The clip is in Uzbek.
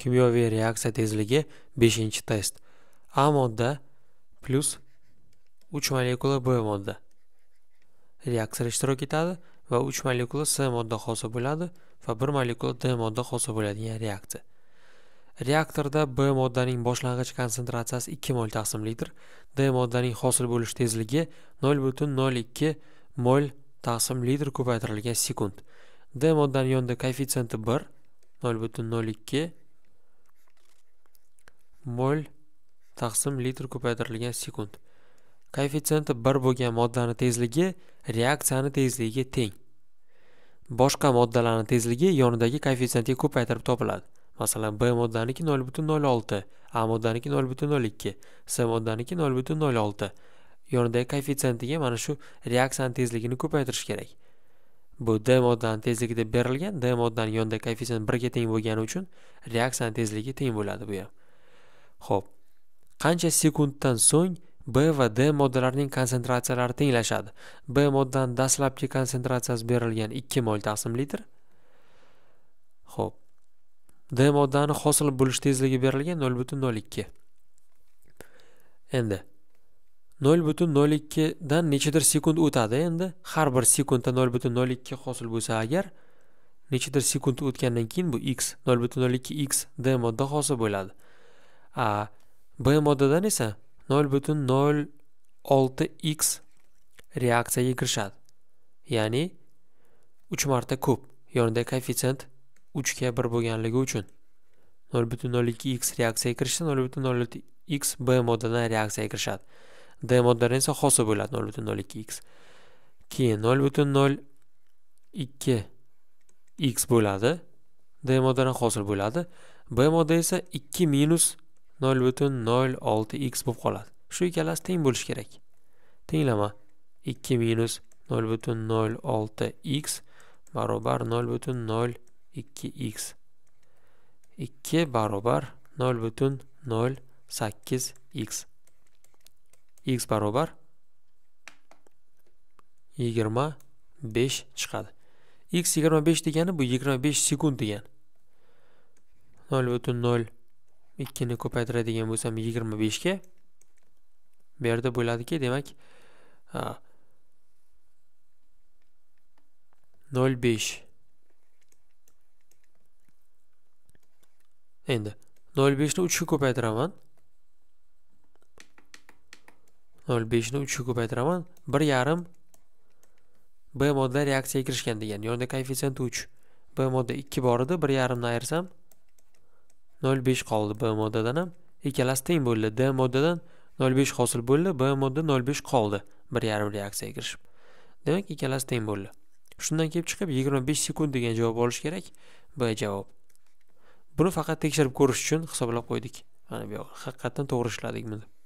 kimyoviy reaksiya tezligi 5 test a modda plus 3 molekula b modda reaksiya ishtirok etadi va 3 molekula C modda hosil bo'ladi va 1 molekula d modda hosil bo'ladigan reaksiya reaktorda b moddaning boshlang'ich konsentratsiyasi 2 mol taqsim litr d moddaning hosil bo'lish tezligi 0.02 mol taqsim litr ko'paytirilgan sekund d moddaning yonida koeffitsiyenti 1 0.02 mol taqsim litr ko'paytirilgan sekund koeffitsiyenti 1 bo'lgan moddani tezligi reaksiyani tezligiga teng boshqa moddalarning tezligi yonidagi koeffitsiyentga ko'paytirib topiladi masalan b moddaniki 0.06, a moddaniki 0.02, c moddaniki 0.06. yonidagi koeffitsiyentiga mana shu reaksiyani tezligini ko'paytirish kerak bu d moddani tezligi deb berilgan d moddani yonidagi koeffitsiyent 1 ga teng bo'lgani uchun reaksiyani tezligi teng bo'ladi bu ham Xo'p. Qancha sekunddan so'ng B va D moddalarning konsentratsiyalari tenglashadi? B moddan dastlabki konsentratsiyasi berilgan 2 mol taqsim litr. Xo'p. D moddani hosil bo'lish tezligi berilgan 0.02. Endi 0.02 dan nechadir sekund o'tadi endi har bir sekundda 0.02 hosil bo'lsa agar nechadir sekund o'tgandan keyin bu x 0.02 x d modda hosil bo'ladi a b moddadan esa 0.06 butun nol olti x reaksiyaga kirishadi ya'ni uch marta ko'p yonida koeffitsient uchga bir bo'lganligi uchun 0.02 butun nol ikki x reaksiyaga kirishsa nol butun nol olti x b moddadan reaksiyaga kirishadi d moddadan esa hosil bo'ladi nol butun nol ikki x keyin nol butun nol ikki x bo'ladi d moddadan hosil bo'ladi b modda esa ikki minus 006 x bo'lib qoladi shu ikkalasi teng bo'lishi kerak tenglama 2 minus 006 x barobar 002 x 2 barobar 008 x x barobar 25 chiqadi x 25 degani bu 25 sekund degani 2 ni ko'paytiradigan bo'lsam 25 ga bu yerda bo'ladiki, demak 0.5 Endi 0.5 ni 3 ga ko'paytiraman. 0.5 ni 3 ga ko'paytiraman. 1.5 B modda reaksiyaga kirishgan degan, yonida koeffitsient 3. B modda 2 bor edi, 1.5 ni ayirsam 0.5 0,5 qoldi b moddadan ham ikkalasi teng bo'ldi d moddadan 0,5 hosil bo'ldi b modda 0,5 qoldi 1,5 reaksiyaga kirishib demak ikkalasi teng bo'ldi shundan kelib chiqib 25 sekund degan javob olish kerak b javob buni faqat tekshirib ko'rish uchun hisoblab qo'ydik mana bu yo'q. Haqiqatan to'g'ri ishladikmi deb.